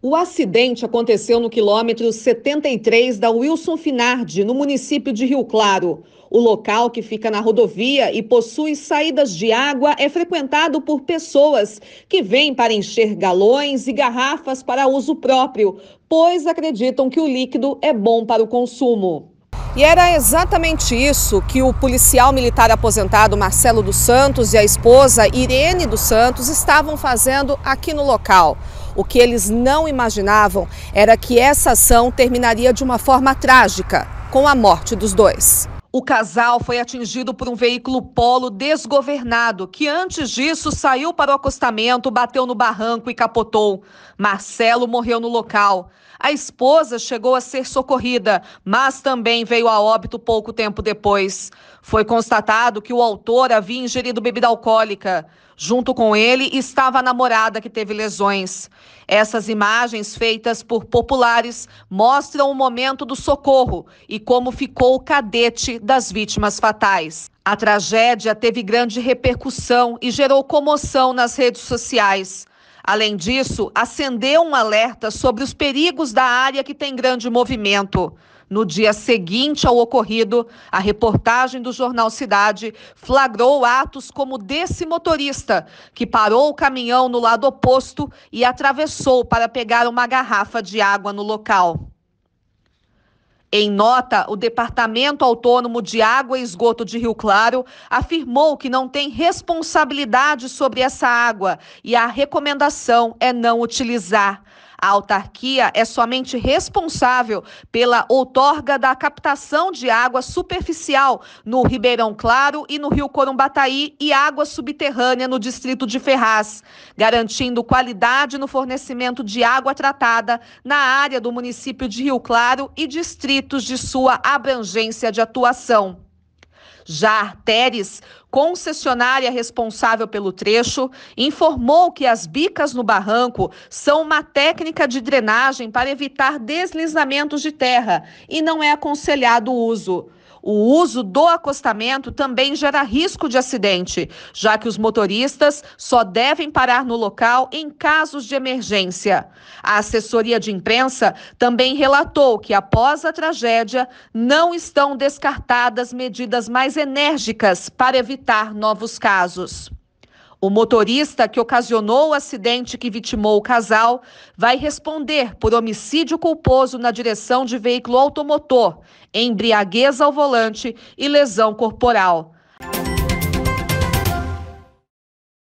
O acidente aconteceu no quilômetro 73 da Wilson Finardi, no município de Rio Claro. O local, que fica na rodovia e possui saídas de água, é frequentado por pessoas que vêm para encher galões e garrafas para uso próprio, pois acreditam que o líquido é bom para o consumo. E era exatamente isso que o policial militar aposentado Marcelo dos Santos e a esposa Irene dos Santos estavam fazendo aqui no local. O que eles não imaginavam era que essa ação terminaria de uma forma trágica, com a morte dos dois. O casal foi atingido por um veículo polo desgovernado, que antes disso saiu para o acostamento, bateu no barranco e capotou. Marcelo morreu no local. A esposa chegou a ser socorrida, mas também veio a óbito pouco tempo depois. Foi constatado que o autor havia ingerido bebida alcoólica. Junto com ele estava a namorada que teve lesões. Essas imagens, feitas por populares, mostram o momento do socorro e como ficou o cadete das vítimas fatais. A tragédia teve grande repercussão e gerou comoção nas redes sociais. Além disso, acendeu um alerta sobre os perigos da área que tem grande movimento. No dia seguinte ao ocorrido, a reportagem do jornal Cidade flagrou atos como desse motorista, que parou o caminhão no lado oposto e atravessou para pegar uma garrafa de água no local. Em nota, o Departamento Autônomo de Água e Esgoto de Rio Claro afirmou que não tem responsabilidade sobre essa água e a recomendação é não utilizar. A autarquia é somente responsável pela outorga da captação de água superficial no Ribeirão Claro e no Rio Corumbataí e água subterrânea no distrito de Ferraz, garantindo qualidade no fornecimento de água tratada na área do município de Rio Claro e distritos de sua abrangência de atuação. Já a Arteres, concessionária responsável pelo trecho, informou que as bicas no barranco são uma técnica de drenagem para evitar deslizamentos de terra e não é aconselhado o uso. O uso do acostamento também gera risco de acidente, já que os motoristas só devem parar no local em casos de emergência. A assessoria de imprensa também relatou que, após a tragédia, não estão descartadas medidas mais enérgicas para evitar novos casos. O motorista que ocasionou o acidente que vitimou o casal vai responder por homicídio culposo na direção de veículo automotor, embriaguez ao volante e lesão corporal.